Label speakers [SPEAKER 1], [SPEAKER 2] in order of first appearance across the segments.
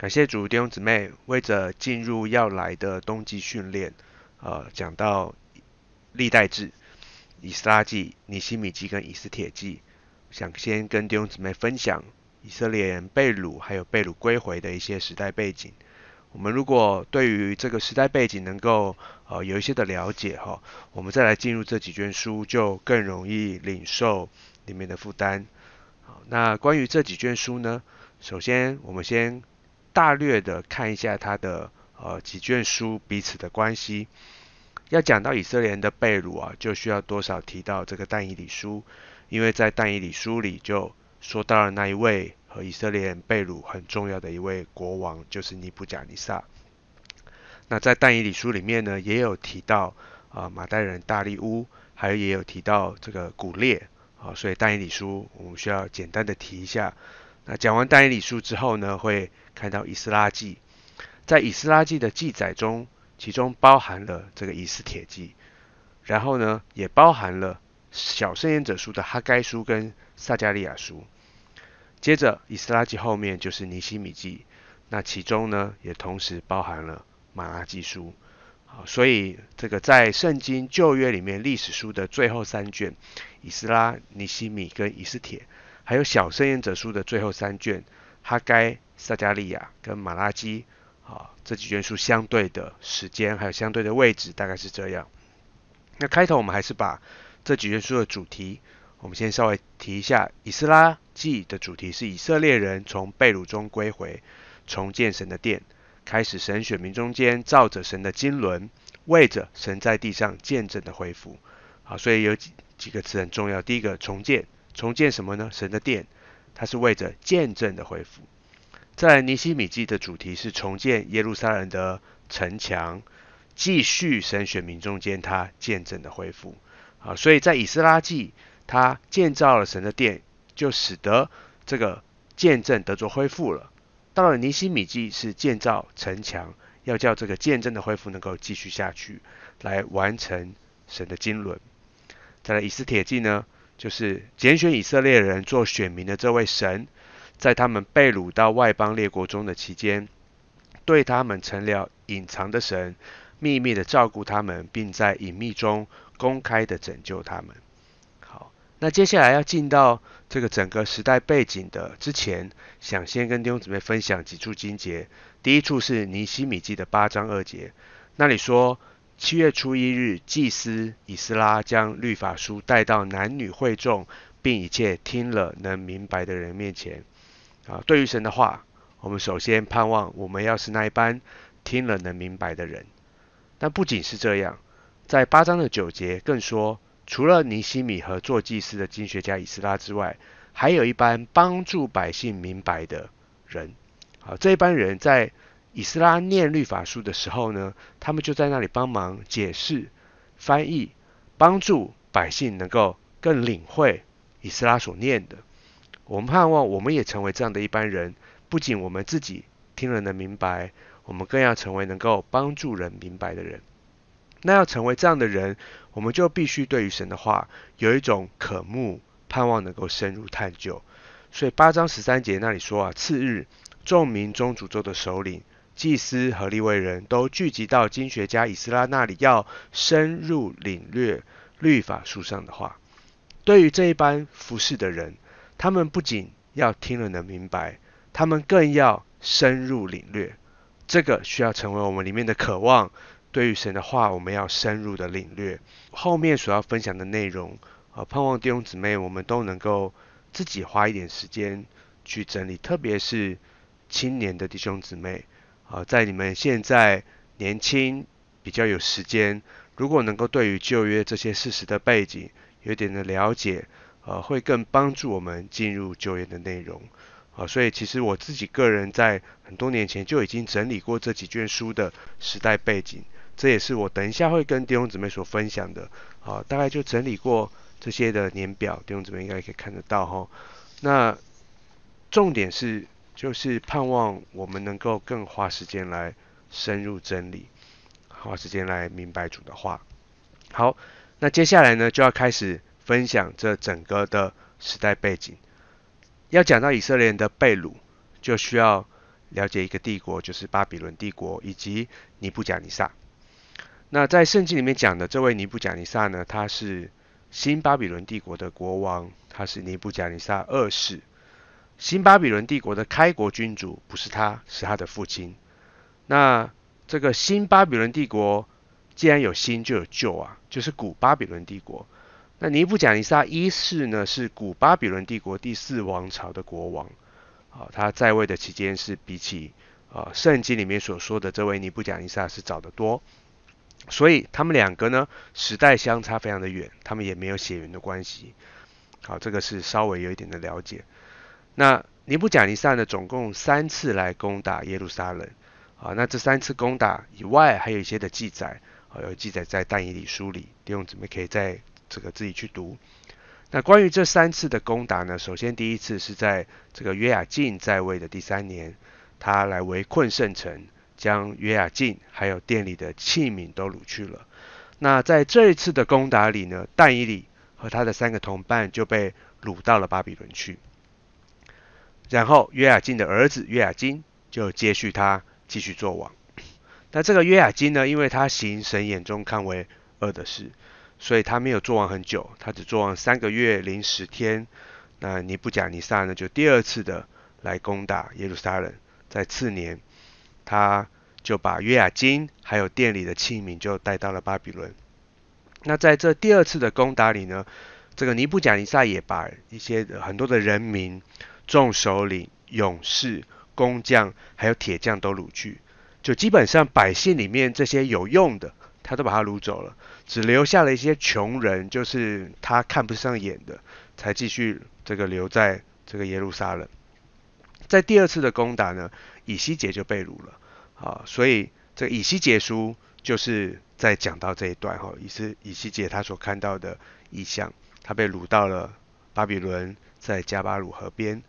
[SPEAKER 1] 感谢主，弟兄姊妹为着进入要来的冬季训练，呃，讲到历代志、以斯拉记、尼希米记跟以斯帖记，想先跟弟兄姊妹分享以色列人被掳还有被掳归回的一些时代背景。我们如果对于这个时代背景能够呃有一些的了解哈，我们再来进入这几卷书就更容易领受里面的负担。好，那关于这几卷书呢，首先我们先。大略的看一下他的呃几卷书彼此的关系，要讲到以色列人的贝鲁啊，就需要多少提到这个但以理书，因为在但以理书里就说到了那一位和以色列人贝鲁很重要的一位国王，就是尼布贾尼撒。那在但以理书里面呢，也有提到啊马代人大力乌，还有也有提到这个古列，啊，所以但以理书我们需要简单的提一下。那讲完但以理书之后呢，会看到以斯拉记，在以斯拉记的记载中，其中包含了这个以斯帖记，然后呢，也包含了小圣言者书的哈该书跟撒加利亚书。接着以斯拉记后面就是尼希米记，那其中呢也同时包含了马拉基书。好，所以这个在圣经旧约里面历史书的最后三卷，以斯拉、尼希米跟以斯帖。还有《小圣言者书》的最后三卷，哈该、撒加利亚跟马拉基，啊，这几卷书相对的时间还有相对的位置大概是这样。那开头我们还是把这几卷书的主题，我们先稍微提一下。《以斯拉记》的主题是以色列人从被掳中归回，重建神的殿，开始神选民中间照着神的金纶，为着神在地上见证的恢复。好，所以有几几个词很重要。第一个，重建。重建什么呢？神的殿，它是为着见证的恢复。在尼希米记的主题是重建耶路撒冷的城墙，继续神选民中间他见证的恢复。啊，所以在以斯拉记，他建造了神的殿，就使得这个见证得着恢复了。到了尼希米记是建造城墙，要叫这个见证的恢复能够继续下去，来完成神的经纶。再来以斯帖记呢？就是拣选以色列人做选民的这位神，在他们被掳到外邦列国中的期间，对他们成了隐藏的神，秘密的照顾他们，并在隐秘中公开的拯救他们。好，那接下来要进到这个整个时代背景的之前，想先跟弟兄姊妹分享几处经节。第一处是尼西米记的八章二节，那里说。七月初一日，祭司以斯拉将律法书带到男女会众，并一切听了能明白的人面前。啊，对于神的话，我们首先盼望我们要是那一班听了能明白的人。但不仅是这样，在八章的九节更说，除了尼西米和做祭司的经学家以斯拉之外，还有一班帮助百姓明白的人。啊，这一班人在。以斯拉念律法书的时候呢，他们就在那里帮忙解释、翻译，帮助百姓能够更领会以斯拉所念的。我们盼望我们也成为这样的一般人，不仅我们自己听了能明白，我们更要成为能够帮助人明白的人。那要成为这样的人，我们就必须对于神的话有一种渴慕，盼望能够深入探究。所以八章十三节那里说啊，次日众民中主咒的首领。祭司和立未人都聚集到经学家以斯拉那里，要深入领略律法书上的话。对于这一般服侍的人，他们不仅要听了能明白，他们更要深入领略。这个需要成为我们里面的渴望。对于神的话，我们要深入的领略。后面所要分享的内容，和盼望弟兄姊妹，我们都能够自己花一点时间去整理，特别是青年的弟兄姊妹。啊，在你们现在年轻比较有时间，如果能够对于旧约这些事实的背景有点的了解，呃，会更帮助我们进入旧约的内容。啊，所以其实我自己个人在很多年前就已经整理过这几卷书的时代背景，这也是我等一下会跟弟兄姊妹所分享的。啊，大概就整理过这些的年表，弟兄姊妹应该可以看得到哈。那重点是。就是盼望我们能够更花时间来深入真理，花时间来明白主的话。好，那接下来呢就要开始分享这整个的时代背景。要讲到以色列人的被掳，就需要了解一个帝国，就是巴比伦帝国以及尼布甲尼撒。那在圣经里面讲的这位尼布甲尼撒呢，他是新巴比伦帝国的国王，他是尼布甲尼撒二世。新巴比伦帝国的开国君主不是他，是他的父亲。那这个新巴比伦帝国既然有新就有旧啊，就是古巴比伦帝国。那尼布贾尼撒一世呢，是古巴比伦帝国第四王朝的国王。啊，他在位的期间是比起啊圣经里面所说的这位尼布贾尼撒是早得多，所以他们两个呢时代相差非常的远，他们也没有血缘的关系。好，这个是稍微有一点的了解。那尼布甲尼撒呢？总共三次来攻打耶路撒冷啊。那这三次攻打以外，还有一些的记载啊，有记载在但以理书里。弟兄姊妹可以在这个自己去读。那关于这三次的攻打呢，首先第一次是在这个约雅敬在位的第三年，他来围困圣城，将约雅敬还有殿里的器皿都掳去了。那在这一次的攻打里呢，但以理和他的三个同伴就被掳到了巴比伦去。然后约雅金的儿子约雅金就接续他继续做王。那这个约雅金呢，因为他行神眼中看为恶的事，所以他没有做王很久，他只做王三个月零十天。那尼布甲尼撒呢，就第二次的来攻打耶路撒冷，在次年，他就把约雅金还有店里的器皿就带到了巴比伦。那在这第二次的攻打里呢，这个尼布甲尼撒也把一些很多的人民。众首领、勇士、工匠，还有铁匠都掳去，就基本上百姓里面这些有用的，他都把他掳走了，只留下了一些穷人，就是他看不上眼的，才继续这个留在这个耶路撒冷。在第二次的攻打呢，以西结就被掳了啊，所以这以西结书就是在讲到这一段哈，以西以西结他所看到的意象，他被掳到了巴比伦，在加巴鲁河边。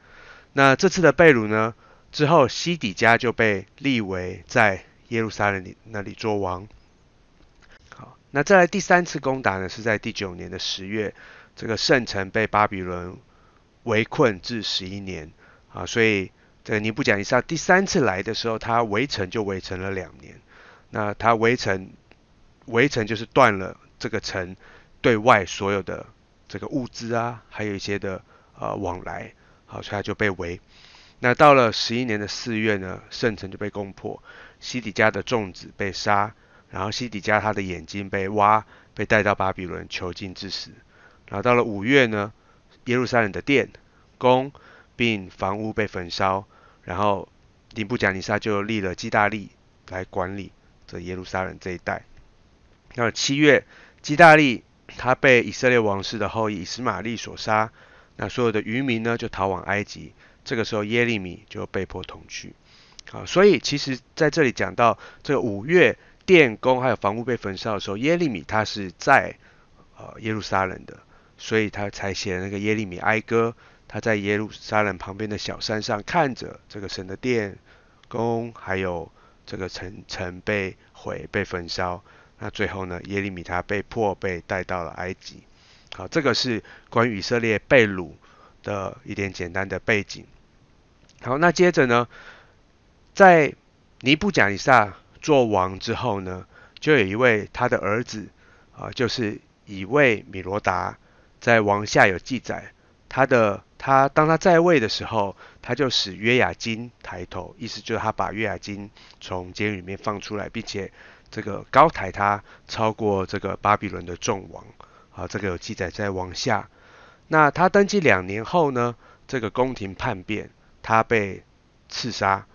[SPEAKER 1] 那这次的贝鲁呢？之后西底家就被立为在耶路撒冷里那里做王。好，那再来第三次攻打呢？是在第九年的十月，这个圣城被巴比伦围困至十一年啊。所以这个你不讲一下，第三次来的时候，他围城就围城了两年。那他围城，围城就是断了这个城对外所有的这个物资啊，还有一些的呃往来。好，所以他就被围。那到了十一年的四月呢，圣城就被攻破，西底家的众子被杀，然后西底家他的眼睛被挖，被带到巴比伦囚禁致死。然后到了五月呢，耶路撒冷的殿、宫并房屋被焚烧，然后尼布贾尼撒就立了基大利来管理这耶路撒冷这一带。到了七月，基大利他被以色列王室的后裔以斯玛利所杀。那所有的渔民呢，就逃往埃及。这个时候，耶利米就被迫同去。啊，所以其实在这里讲到这个五月电工还有房屋被焚烧的时候，耶利米他是在呃耶路撒冷的，所以他才写了那个耶利米哀歌。他在耶路撒冷旁边的小山上看着这个神的殿宫，还有这个城城被毁被焚烧。那最后呢，耶利米他被迫被带到了埃及。好，这个是关于以色列被掳的一点简单的背景。好，那接着呢，在尼布甲尼撒做王之后呢，就有一位他的儿子啊，就是以位米罗达，在王下有记载。他的他当他在位的时候，他就使约雅金抬头，意思就是他把约雅金从监狱里面放出来，并且这个高抬他，超过这个巴比伦的众王。啊，这个有记载在往下。那他登基两年后呢，这个宫廷叛变，他被刺杀。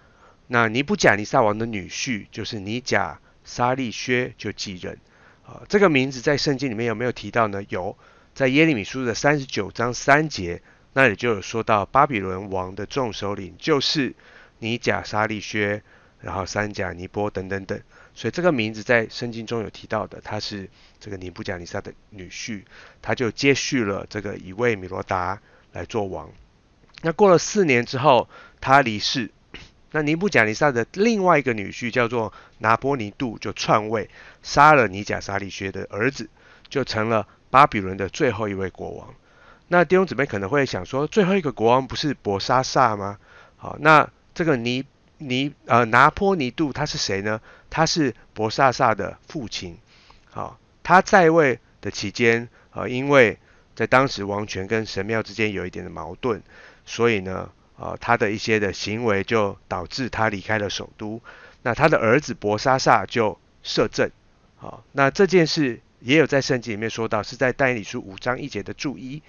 [SPEAKER 1] 那尼布甲尼撒王的女婿就是尼甲沙利薛就继任。啊，这个名字在圣经里面有没有提到呢？有，在耶利米书的三十九章三节那里就有说到，巴比伦王的众首领就是尼甲沙利薛，然后三甲尼波等等等。所以这个名字在圣经中有提到的，他是这个尼布甲尼撒的女婿，他就接续了这个以位米罗达来做王。那过了四年之后，他离世。那尼布甲尼撒的另外一个女婿叫做拿波尼度，就篡位杀了尼甲沙利薛的儿子，就成了巴比伦的最后一位国王。那弟兄姊妹可能会想说，最后一个国王不是伯沙撒吗？好，那这个尼尼呃拿波尼度他是谁呢？他是博萨萨的父亲，好，他在位的期间，呃，因为在当时王权跟神庙之间有一点的矛盾，所以呢，呃，他的一些的行为就导致他离开了首都。那他的儿子博萨萨就摄政，好，那这件事也有在圣经里面说到，是在但以理书五章一节的注一，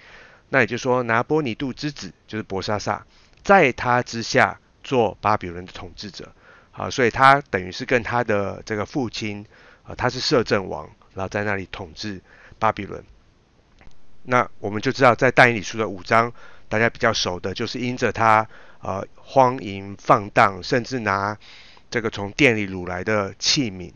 [SPEAKER 1] 那也就是说拿波尼度之子就是博萨萨，在他之下做巴比伦的统治者。啊，所以他等于是跟他的这个父亲，啊，他是摄政王，然后在那里统治巴比伦。那我们就知道在但以理书的五章，大家比较熟的就是因着他啊荒淫放荡，甚至拿这个从店里掳来的器皿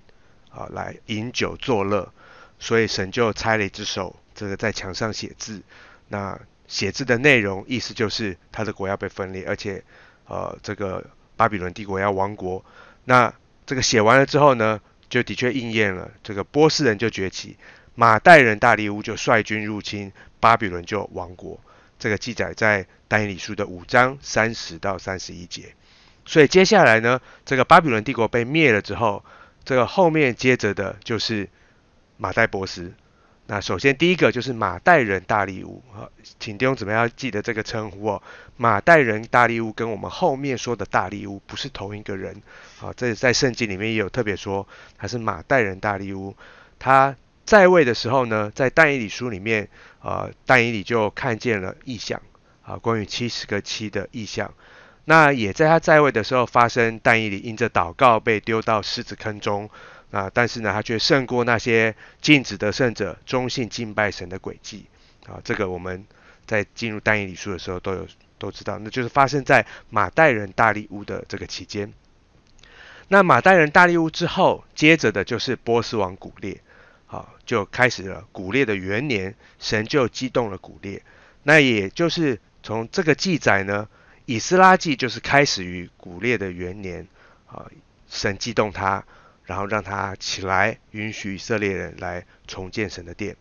[SPEAKER 1] 啊来饮酒作乐，所以神就拆了一只手，这个在墙上写字。那写字的内容意思就是他的国要被分裂，而且呃这个。巴比伦帝国要亡国，那这个写完了之后呢，就的确应验了。这个波斯人就崛起，马代人大利乌就率军入侵巴比伦，就亡国。这个记载在丹尼理书的五章三十到三十一节。所以接下来呢，这个巴比伦帝国被灭了之后，这个后面接着的就是马代波斯。那首先第一个就是马代人大力乌啊，请弟兄姊妹要记得这个称呼哦。马代人大力乌跟我们后面说的大力乌不是同一个人啊。这在圣经里面也有特别说他是马代人大力乌。他在位的时候呢，在但以理书里面，呃，但以理就看见了异象啊，关于七十个七的异象。那也在他在位的时候发生，但以理因着祷告被丢到狮子坑中。啊！但是呢，他却胜过那些禁止得胜者忠信敬拜神的诡计。啊，这个我们在进入单一礼数的时候都有都知道，那就是发生在马代人大利乌的这个期间。那马代人大利乌之后，接着的就是波斯王古列，好，就开始了古列的元年，神就激动了古列。那也就是从这个记载呢，以斯拉记就是开始于古列的元年，啊，神激动他。然后让他起来，允许以色列人来重建神的殿。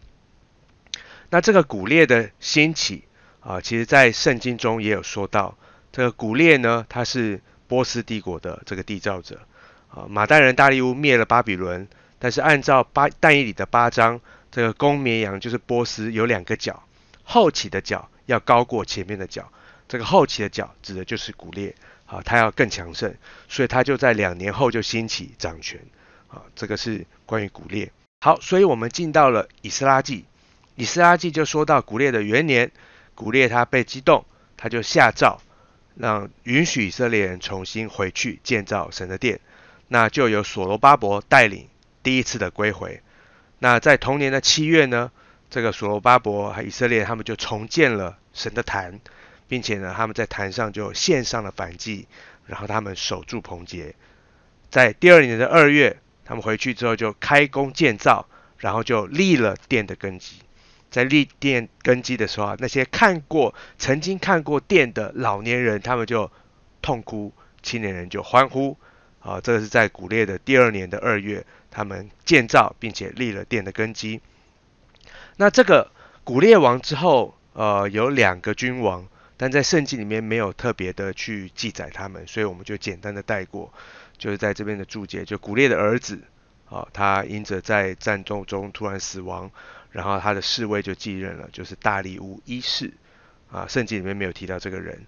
[SPEAKER 1] 那这个古列的兴起啊，其实在圣经中也有说到，这个古列呢，他是波斯帝国的这个缔造者啊。马代人大力乌灭了巴比伦，但是按照巴但以里的八章，这个公绵羊就是波斯有两个角，后起的角要高过前面的角，这个后起的角指的就是古列。啊，他要更强盛，所以他就在两年后就兴起掌权。啊，这个是关于古列。好，所以我们进到了以斯拉记，以斯拉记就说到古列的元年，古列他被激动，他就下诏让允许以色列人重新回去建造神的殿。那就有所罗巴伯带领第一次的归回。那在同年的七月呢，这个所罗巴伯和以色列他们就重建了神的坛。并且呢，他们在坛上就献上了反击，然后他们守住彭杰。在第二年的二月，他们回去之后就开工建造，然后就立了殿的根基。在立殿根基的时候啊，那些看过、曾经看过殿的老年人，他们就痛哭，青年人就欢呼。啊，这个是在古列的第二年的二月，他们建造并且立了殿的根基。那这个古列王之后，呃，有两个君王。但在圣经里面没有特别的去记载他们，所以我们就简单的带过。就是在这边的注解，就古列的儿子，啊，他因着在战斗中突然死亡，然后他的侍卫就继任了，就是大力乌一世。啊，圣经里面没有提到这个人。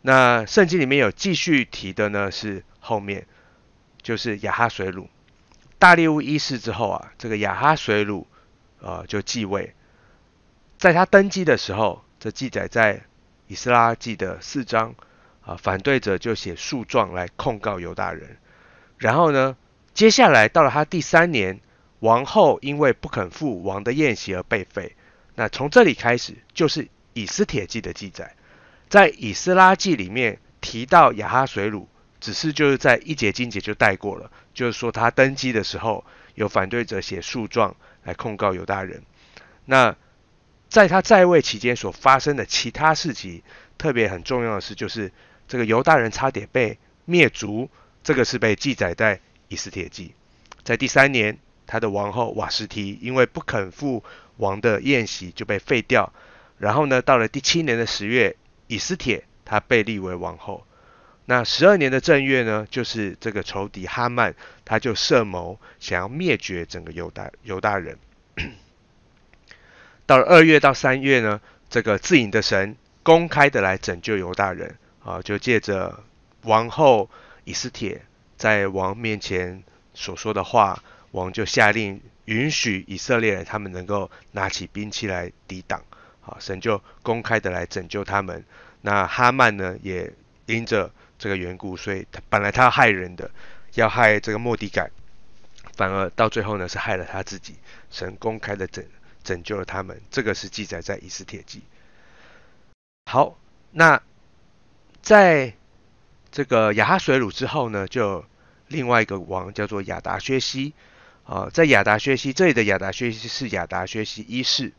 [SPEAKER 1] 那圣经里面有继续提的呢，是后面就是亚哈水鲁，大力乌一世之后啊，这个亚哈水鲁，啊，就继位。在他登基的时候，这记载在。以斯拉记的四章，啊，反对者就写诉状来控告犹大人。然后呢，接下来到了他第三年，王后因为不肯赴王的宴席而被废。那从这里开始就是以斯帖记的记载。在以斯拉记里面提到雅哈水鲁，只是就是在一节经节就带过了，就是说他登基的时候有反对者写诉状来控告犹大人。那在他在位期间所发生的其他事迹，特别很重要的是，就是这个犹大人差点被灭族，这个是被记载在《以斯帖记》。在第三年，他的王后瓦斯提因为不肯赴王的宴席，就被废掉。然后呢，到了第七年的十月，以斯帖他被立为王后。那十二年的正月呢，就是这个仇敌哈曼，他就设谋想要灭绝整个犹大犹大人。到了二月到三月呢，这个自隐的神公开的来拯救犹大人啊，就借着王后以斯帖在王面前所说的话，王就下令允许以色列人他们能够拿起兵器来抵挡啊，神就公开的来拯救他们。那哈曼呢，也因着这个缘故，所以他本来他要害人的，要害这个莫迪改，反而到最后呢，是害了他自己。神公开的拯。拯救了他们，这个是记载在《以斯帖记》。好，那在这个亚哈水鲁之后呢，就另外一个王叫做亚达薛西啊。在亚达薛西这里的亚达薛西是亚达薛西一世，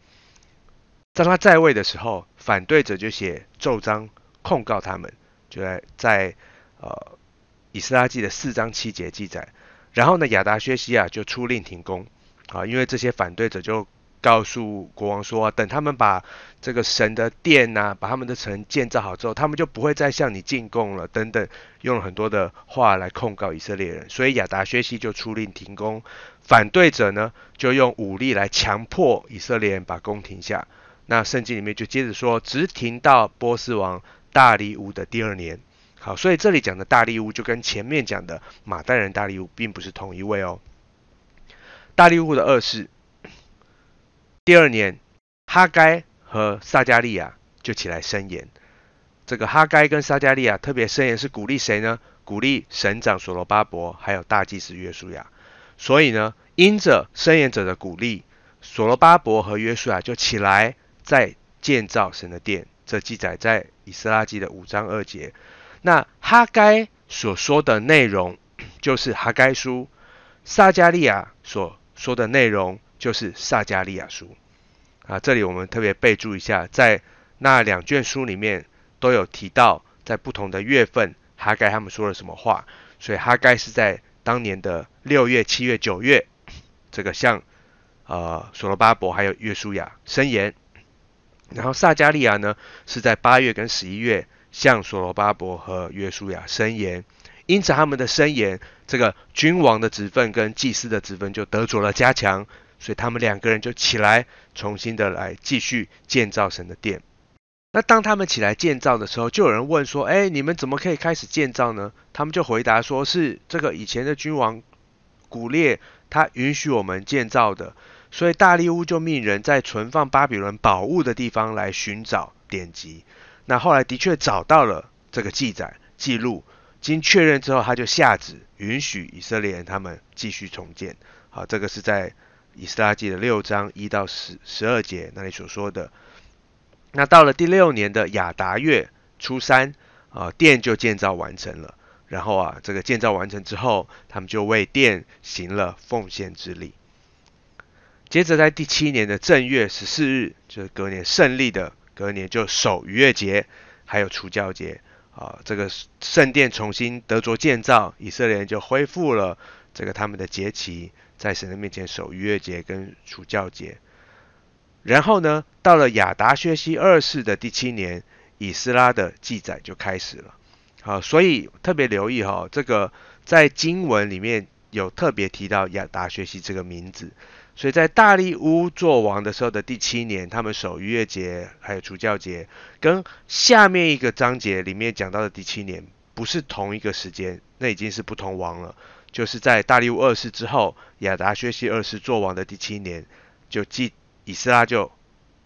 [SPEAKER 1] 当他在位的时候，反对者就写奏章控告他们，就在在呃《以斯拉记》的四章七节记载。然后呢，亚达薛西啊就出令停工啊，因为这些反对者就。告诉国王说，等他们把这个神的殿呐，把他们的城建造好之后，他们就不会再向你进贡了。等等，用了很多的话来控告以色列人，所以亚达薛西就出令停工。反对者呢，就用武力来强迫以色列人把工停下。那圣经里面就接着说，直停到波斯王大利乌的第二年。好，所以这里讲的大利乌，就跟前面讲的马代人大利乌并不是同一位哦。大利乌的二世。第二年，哈该和撒加利亚就起来申言。这个哈该跟撒加利亚特别申言，是鼓励谁呢？鼓励省长所罗巴伯还有大祭司约书亚。所以呢，因着申言者的鼓励，所罗巴伯和约书亚就起来在建造神的殿。这记载在以斯拉记的五章二节。那哈该所说的内容就是哈该书，撒加利亚所说的内容就是撒加利亚书。啊，这里我们特别备注一下，在那两卷书里面都有提到，在不同的月份哈盖他们说了什么话。所以哈盖是在当年的六月、七月、九月，这个向呃索罗巴伯还有约书亚申言；然后撒加利亚呢是在八月跟十一月向索罗巴伯和约书亚申言。因此他们的申言，这个君王的职分跟祭司的职分就得着了加强。所以他们两个人就起来，重新的来继续建造神的殿。那当他们起来建造的时候，就有人问说：“哎，你们怎么可以开始建造呢？”他们就回答说：“是这个以前的君王古列，他允许我们建造的。”所以大利乌就命人在存放巴比伦宝物的地方来寻找典籍。那后来的确找到了这个记载记录，经确认之后，他就下旨允许以色列人他们继续重建。好，这个是在。以斯拉记的六章一到十十二节，那里所说的，那到了第六年的亚达月初三啊，殿就建造完成了。然后啊，这个建造完成之后，他们就为殿行了奉献之礼。接着在第七年的正月十四日，就是隔年胜利的，隔年就守逾越节，还有除酵节啊，这个圣殿重新得着建造，以色列人就恢复了这个他们的节期。在神的面前守逾越节跟除教节，然后呢，到了亚达薛西二世的第七年，以斯拉的记载就开始了。好，所以特别留意哈，这个在经文里面有特别提到亚达薛西这个名字。所以在大力乌做王的时候的第七年，他们守逾越节还有除教节，跟下面一个章节里面讲到的第七年不是同一个时间，那已经是不同王了。就是在大力乌二世之后，亚达薛西二世做王的第七年，就继以斯拉就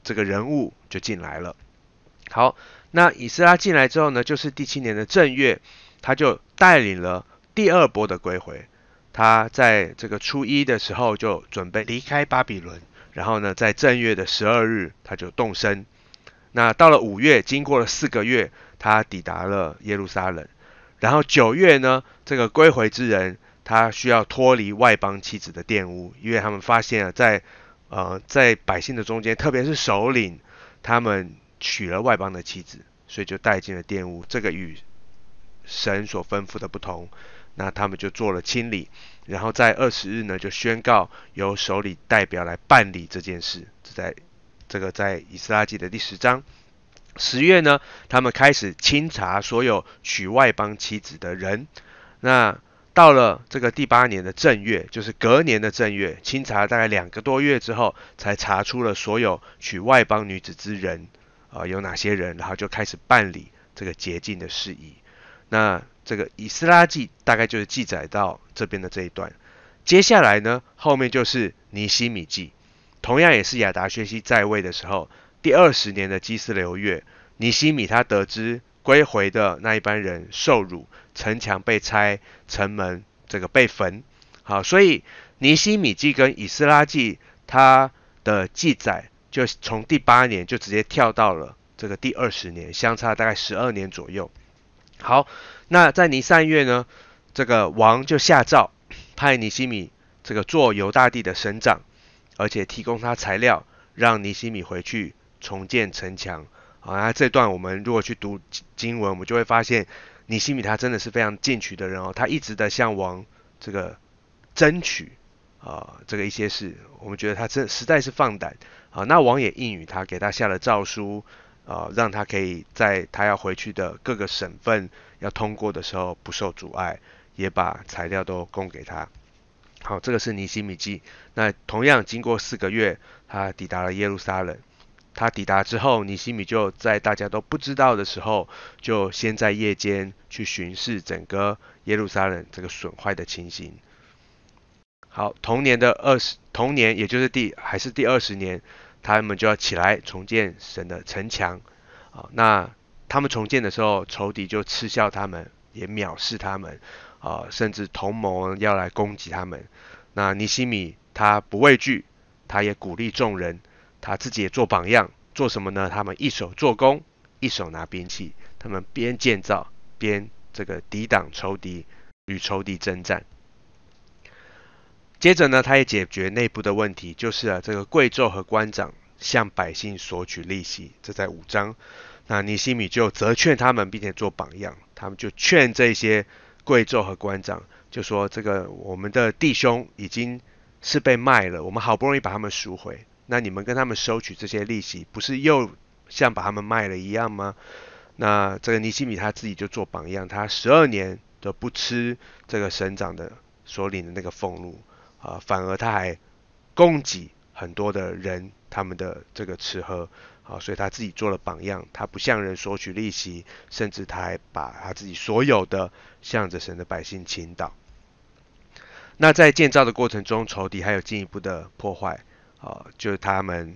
[SPEAKER 1] 这个人物就进来了。好，那以斯拉进来之后呢，就是第七年的正月，他就带领了第二波的归回。他在这个初一的时候就准备离开巴比伦，然后呢，在正月的十二日他就动身。那到了五月，经过了四个月，他抵达了耶路撒冷。然后九月呢，这个归回之人。他需要脱离外邦妻子的玷污，因为他们发现啊，在呃在百姓的中间，特别是首领，他们娶了外邦的妻子，所以就带进了玷污。这个与神所吩咐的不同，那他们就做了清理，然后在二十日呢就宣告由首领代表来办理这件事。这在这个在以斯拉记的第十章，十月呢，他们开始清查所有娶外邦妻子的人，那。到了这个第八年的正月，就是隔年的正月，清查大概两个多月之后，才查出了所有娶外邦女子之人，啊，有哪些人，然后就开始办理这个洁净的事宜。那这个以斯拉记大概就是记载到这边的这一段。接下来呢，后面就是尼西米记，同样也是亚达薛西在位的时候第二十年的基斯流月，尼西米他得知。归回的那一班人受辱，城墙被拆，城门这个被焚，好，所以尼西米记跟以斯拉记它的记载就从第八年就直接跳到了这个第二十年，相差大概十二年左右。好，那在尼三月呢，这个王就下诏派尼西米这个做犹大地的省长，而且提供他材料，让尼西米回去重建城墙。好，那这段我们如果去读经文，我们就会发现尼西米他真的是非常进取的人哦，他一直的向往这个争取啊，这个一些事，我们觉得他真实在是放胆啊。那王也应允他，给他下了诏书啊，让他可以在他要回去的各个省份要通过的时候不受阻碍，也把材料都供给他。好，这个是尼西米记。那同样经过四个月，他抵达了耶路撒冷。他抵达之后，尼西米就在大家都不知道的时候，就先在夜间去巡视整个耶路撒冷这个损坏的情形。好，同年的二十，同年也就是第还是第二十年，他们就要起来重建神的城墙啊。那他们重建的时候，仇敌就嗤笑他们，也藐视他们啊，甚至同盟要来攻击他们。那尼西米他不畏惧，他也鼓励众人。他自己也做榜样，做什么呢？他们一手做工，一手拿兵器，他们边建造边这个抵挡仇敌，与仇敌征战。接着呢，他也解决内部的问题，就是啊，这个贵胄和官长向百姓索取利息，这在五章。那尼西米就责劝他们，并且做榜样，他们就劝这些贵胄和官长，就说这个我们的弟兄已经是被卖了，我们好不容易把他们赎回。那你们跟他们收取这些利息，不是又像把他们卖了一样吗？那这个尼西米他自己就做榜样，他十二年都不吃这个省长的所领的那个俸禄啊，反而他还供给很多的人他们的这个吃喝啊，所以他自己做了榜样，他不向人索取利息，甚至他还把他自己所有的向着神的百姓倾倒。那在建造的过程中，仇敌还有进一步的破坏。啊，就他们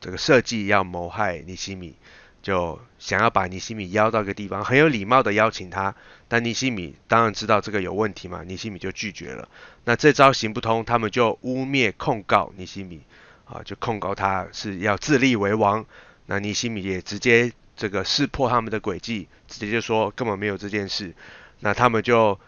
[SPEAKER 1] 这个设计要谋害尼西米，就想要把尼西米邀到一个地方，很有礼貌的邀请他。但尼西米当然知道这个有问题嘛，尼西米就拒绝了。那这招行不通，他们就污蔑控告尼西米，啊，就控告他是要自立为王。那尼西米也直接这个识破他们的诡计，直接就说根本没有这件事。那他们就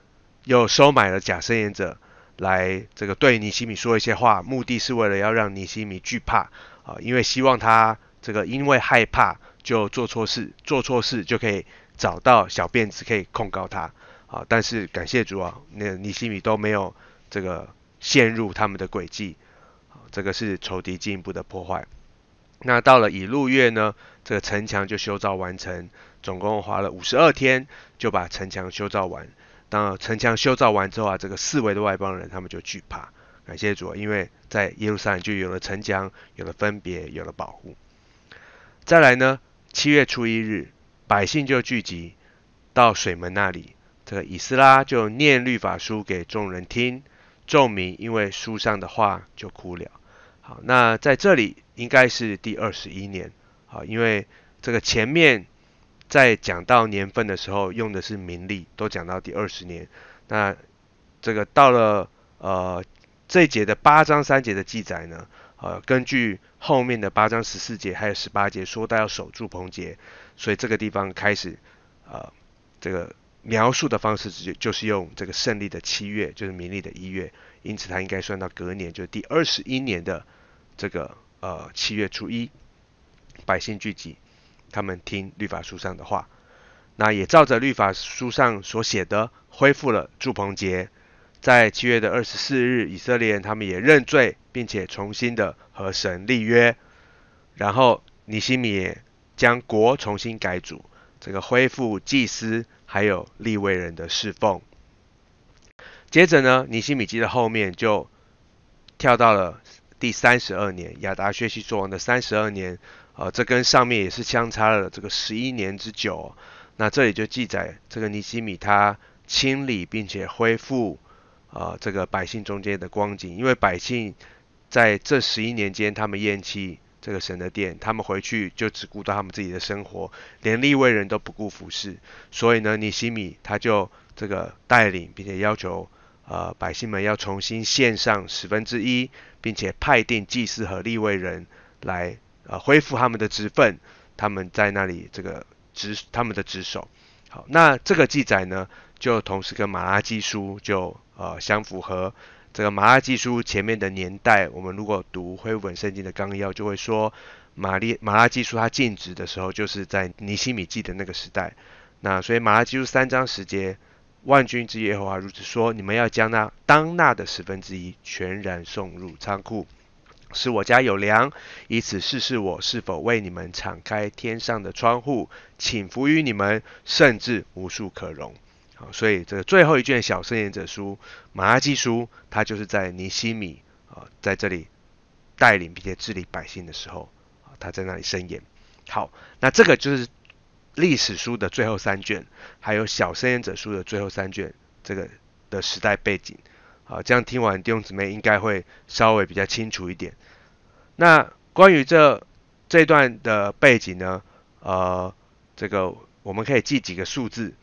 [SPEAKER 1] 又收买了假声言者。来，这个对尼西米说一些话，目的是为了要让尼西米惧怕啊，因为希望他这个因为害怕就做错事，做错事就可以找到小辫子，可以控告他啊。但是感谢主啊，那尼西米都没有这个陷入他们的诡计这个是仇敌进一步的破坏。那到了乙路月呢，这个城墙就修造完成，总共花了五十二天就把城墙修造完。当城墙修造完之后啊，这个四围的外邦人他们就惧怕，感谢主，因为在耶路撒冷就有了城墙，有了分别，有了保护。再来呢，七月初一日，百姓就聚集到水门那里，这个以斯拉就念律法书给众人听，众民因为书上的话就哭了。好，那在这里应该是第二十一年，好，因为这个前面。在讲到年份的时候，用的是民历，都讲到第二十年。那这个到了呃这一节的八章三节的记载呢，呃，根据后面的八章十四节还有十八节说到要守住彭节，所以这个地方开始呃这个描述的方式就就是用这个胜利的七月，就是名历的一月，因此它应该算到隔年，就第二十一年的这个呃七月初一，百姓聚集。他们听律法书上的话，那也照着律法书上所写的，恢复了祝棚节。在七月的二十四日，以色列人他们也认罪，并且重新的和神立约。然后尼西米将国重新改组，这个恢复祭司还有立位人的侍奉。接着呢，尼西米记的后面就跳到了第三十二年，亚达薛西作王的三十二年。啊，这跟上面也是相差了这个十一年之久。那这里就记载这个尼西米他清理并且恢复啊这个百姓中间的光景，因为百姓在这十一年间，他们厌弃这个神的殿，他们回去就只顾到他们自己的生活，连立位人都不顾服饰。所以呢，尼西米他就这个带领并且要求啊百姓们要重新献上十分之一，并且派定祭司和立位人来。呃，恢复他们的职分，他们在那里这个职他们的职守。好，那这个记载呢，就同时跟马拉基书就呃相符合。这个马拉基书前面的年代，我们如果读恢复本圣经的纲要，就会说马拉马拉基书他禁职的时候，就是在尼希米记的那个时代。那所以马拉基书三章十节，万军之耶和华如此说：你们要将那当纳的十分之一，全然送入仓库。使我家有粮，以此试试我是否为你们敞开天上的窗户，请福于你们，甚至无处可容。好，所以这个最后一卷小圣言者书《玛拉基书》，他就是在尼西米啊，在这里带领并且治理百姓的时候，他在那里申言。好，那这个就是历史书的最后三卷，还有小圣言者书的最后三卷，这个的时代背景。啊，这样听完弟兄姊妹应该会稍微比较清楚一点。那关于这这段的背景呢？呃，这个我们可以记几个数字，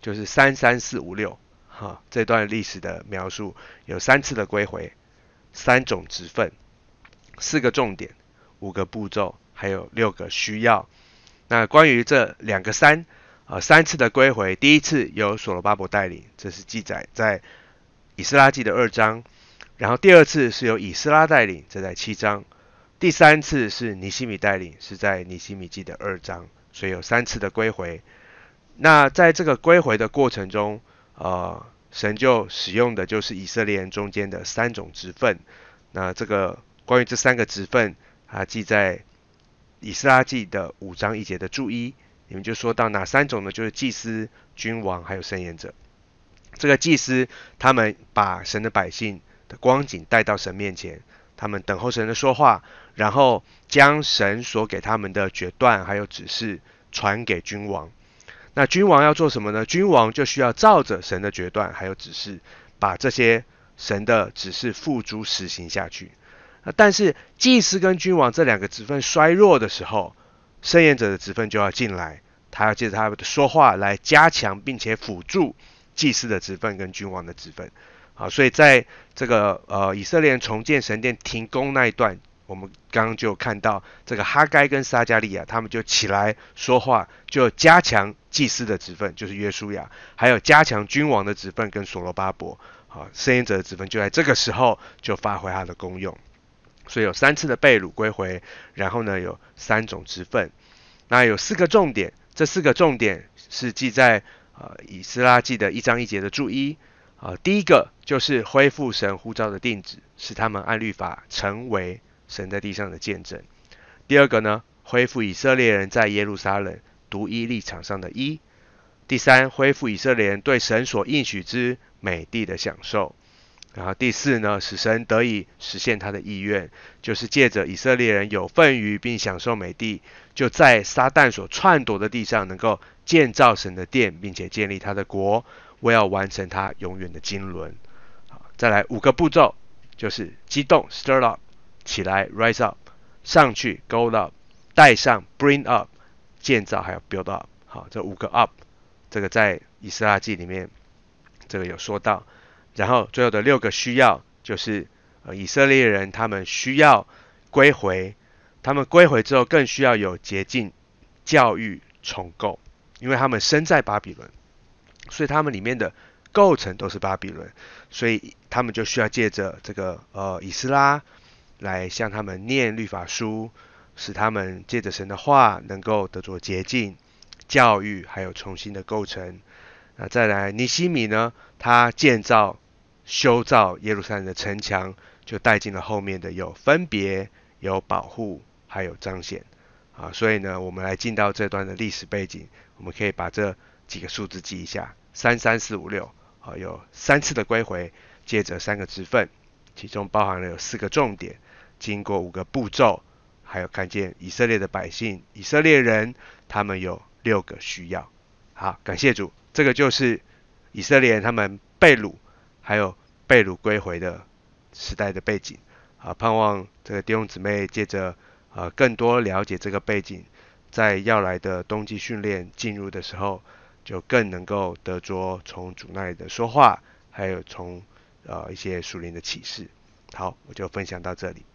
[SPEAKER 1] 就是三三四五六。哈，这段历史的描述有三次的归回，三种职分，四个重点，五个步骤，还有六个需要。那关于这两个三，呃，三次的归回，第一次由所罗巴伯带领，这是记载在。以斯拉记的二章，然后第二次是由以斯拉带领，这在七章；第三次是尼西米带领，是在尼西米记的二章。所以有三次的归回。那在这个归回的过程中，呃，神就使用的就是以色列人中间的三种职分。那这个关于这三个职分，啊，记在以斯拉记的五章一节的注一，你们就说到哪三种呢？就是祭司、君王还有圣言者。这个祭司，他们把神的百姓的光景带到神面前，他们等候神的说话，然后将神所给他们的决断还有指示传给君王。那君王要做什么呢？君王就需要照着神的决断还有指示，把这些神的指示付诸实行下去。但是祭司跟君王这两个职分衰弱的时候，圣言者的职分就要进来，他要借着他的说话来加强并且辅助。祭司的职分跟君王的职分，啊，所以在这个呃以色列重建神殿停工那一段，我们刚刚就看到这个哈该跟撒加利亚他们就起来说话，就加强祭司的职分，就是约书亚，还有加强君王的职分跟所罗巴伯，啊，圣言者的职分就在这个时候就发挥它的功用，所以有三次的被掳归回，然后呢有三种职分，那有四个重点，这四个重点是记在。呃以斯拉记的一章一节的注意。啊，第一个就是恢复神呼召的定旨，使他们按律法成为神在地上的见证。第二个呢，恢复以色列人在耶路撒冷独一立场上的“一”。第三，恢复以色列人对神所应许之美地的享受。然后第四呢，使神得以实现他的意愿，就是借着以色列人有份于并享受美地，就在撒旦所篡夺的地上能够。建造神的殿，并且建立他的国，我要完成他永远的经纶。好，再来五个步骤，就是激动 s t i r up），起来 （rise up），上去 （go up），带上 （bring up），建造还有 build up。好，这五个 up，这个在《以斯拉记》里面这个有说到。然后最后的六个需要，就是以色列人他们需要归回，他们归回之后更需要有捷径教育、重构。因为他们身在巴比伦，所以他们里面的构成都是巴比伦，所以他们就需要借着这个呃以斯拉来向他们念律法书，使他们借着神的话能够得着洁净、教育，还有重新的构成。那再来尼西米呢，他建造修造耶路撒冷的城墙，就带进了后面的有分别、有保护，还有彰显啊。所以呢，我们来进到这段的历史背景。我们可以把这几个数字记一下：三三四五六，好，有三次的归回，接着三个支份，其中包含了有四个重点，经过五个步骤，还有看见以色列的百姓、以色列人，他们有六个需要。好，感谢主，这个就是以色列人他们被掳，还有被掳归回的时代的背景。啊，盼望这个弟兄姊妹借着呃更多了解这个背景。在要来的冬季训练进入的时候，就更能够得着从主那里的说话，还有从呃一些属灵的启示。好，我就分享到这里。